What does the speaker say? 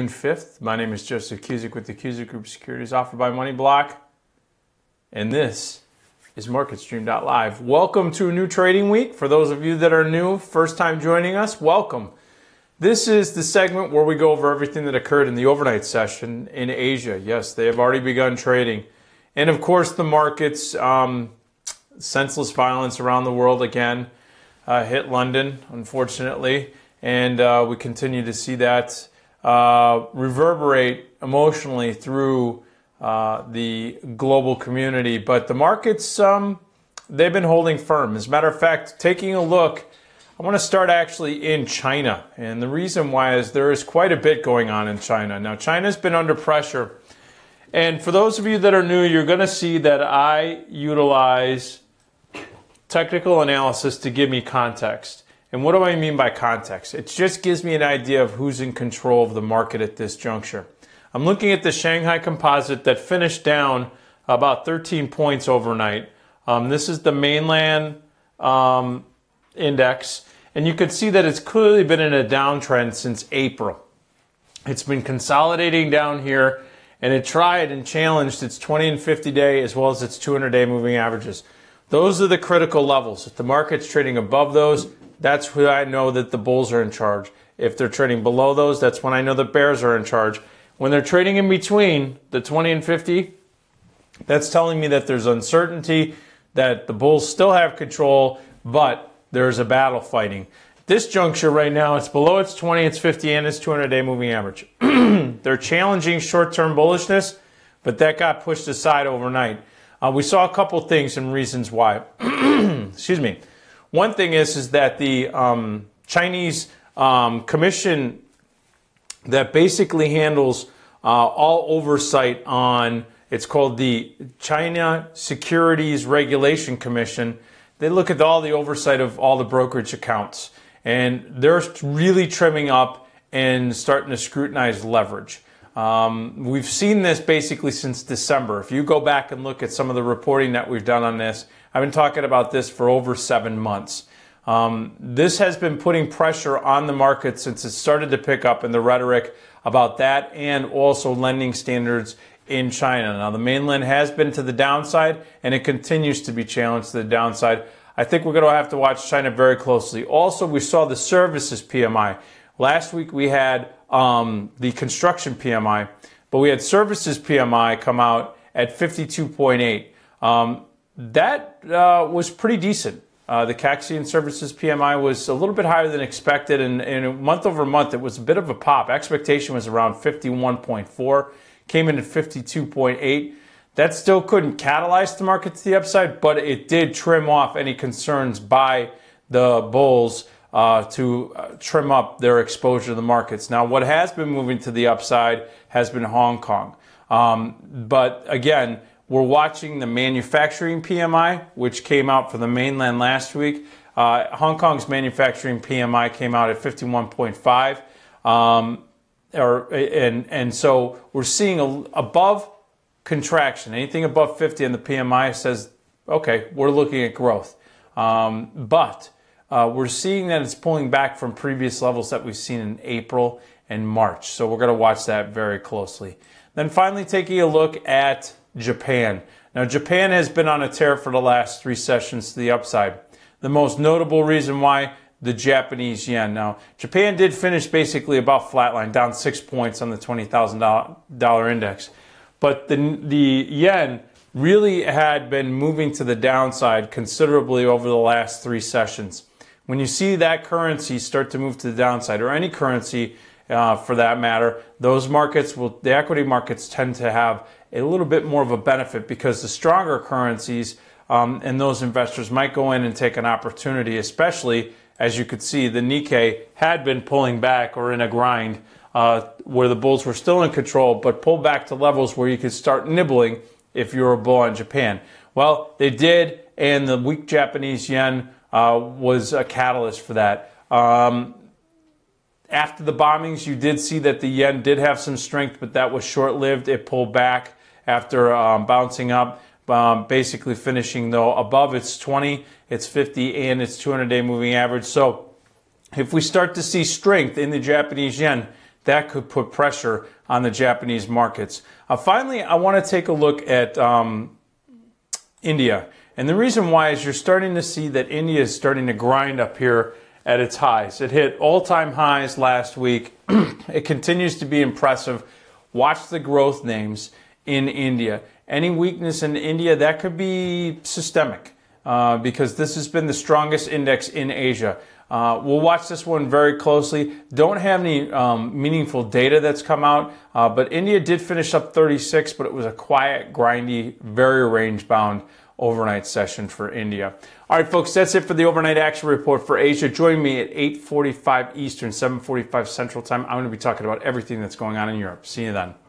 June 5th. My name is Joseph Cusick with the Cusick Group Securities offered by MoneyBlock. And this is MarketStream.live. Welcome to a new trading week. For those of you that are new, first time joining us, welcome. This is the segment where we go over everything that occurred in the overnight session in Asia. Yes, they have already begun trading. And of course, the markets, um, senseless violence around the world again uh, hit London, unfortunately. And uh, we continue to see that uh, reverberate emotionally through uh, the global community. But the markets, um, they've been holding firm. As a matter of fact, taking a look, I want to start actually in China. And the reason why is there is quite a bit going on in China. Now, China's been under pressure. And for those of you that are new, you're going to see that I utilize technical analysis to give me context. And what do I mean by context? It just gives me an idea of who's in control of the market at this juncture. I'm looking at the Shanghai Composite that finished down about 13 points overnight. Um, this is the mainland um, index, and you can see that it's clearly been in a downtrend since April. It's been consolidating down here, and it tried and challenged its 20 and 50 day as well as its 200 day moving averages. Those are the critical levels. If the market's trading above those, that's where I know that the Bulls are in charge. If they're trading below those, that's when I know the Bears are in charge. When they're trading in between the 20 and 50, that's telling me that there's uncertainty, that the Bulls still have control, but there's a battle fighting. This juncture right now, it's below its 20, its 50, and its 200 day moving average. they're challenging short term bullishness, but that got pushed aside overnight. Uh, we saw a couple things and reasons why. Excuse me. One thing is is that the um, Chinese um, commission that basically handles uh, all oversight on it's called the China Securities Regulation Commission. They look at all the oversight of all the brokerage accounts, and they're really trimming up and starting to scrutinize leverage. Um, we've seen this basically since December. If you go back and look at some of the reporting that we've done on this, I've been talking about this for over seven months. Um, this has been putting pressure on the market since it started to pick up in the rhetoric about that and also lending standards in China. Now, the mainland has been to the downside and it continues to be challenged to the downside. I think we're going to have to watch China very closely. Also, we saw the services PMI. Last week we had um, the construction PMI, but we had services PMI come out at 52.8. Um, that uh, was pretty decent. Uh, the Caxian Services PMI was a little bit higher than expected, and, and, month over month, it was a bit of a pop. Expectation was around 51.4, came in at 52.8. That still couldn't catalyze the market to the upside, but it did trim off any concerns by the bulls uh, to uh, trim up their exposure to the markets. Now, what has been moving to the upside has been Hong Kong. Um, but again, we're watching the manufacturing PMI, which came out for the mainland last week. Uh, Hong Kong's manufacturing PMI came out at 51.5, um, or and and so we're seeing a, above contraction. Anything above 50 in the PMI says, okay, we're looking at growth. Um, but uh, we're seeing that it's pulling back from previous levels that we've seen in April and March. So we're going to watch that very closely. Then finally, taking a look at Japan. Now, Japan has been on a tear for the last three sessions to the upside. The most notable reason why the Japanese yen. Now, Japan did finish basically about flatline, down six points on the $20,000 index. But the, the yen really had been moving to the downside considerably over the last three sessions. When you see that currency start to move to the downside, or any currency, uh, for that matter, those markets will, the equity markets tend to have a little bit more of a benefit because the stronger currencies um, and those investors might go in and take an opportunity, especially as you could see, the Nikkei had been pulling back or in a grind uh, where the bulls were still in control, but pulled back to levels where you could start nibbling if you're a bull on Japan. Well, they did, and the weak Japanese yen uh, was a catalyst for that. Um, after the bombings, you did see that the yen did have some strength, but that was short lived. It pulled back after um, bouncing up, um, basically finishing though above its 20, its 50, and its 200 day moving average. So if we start to see strength in the Japanese yen, that could put pressure on the Japanese markets. Uh, finally, I want to take a look at um, India. And the reason why is you're starting to see that India is starting to grind up here at its highs. It hit all time highs last week. it continues to be impressive. Watch the growth names in India. Any weakness in India, that could be systemic uh, because this has been the strongest index in Asia. Uh, we'll watch this one very closely. Don't have any um, meaningful data that's come out, uh, but India did finish up 36, but it was a quiet, grindy, very range bound overnight session for India. All right, folks, that's it for the overnight action report for Asia. Join me at 8:45 Eastern, 7:45 Central Time. I'm going to be talking about everything that's going on in Europe. See you then.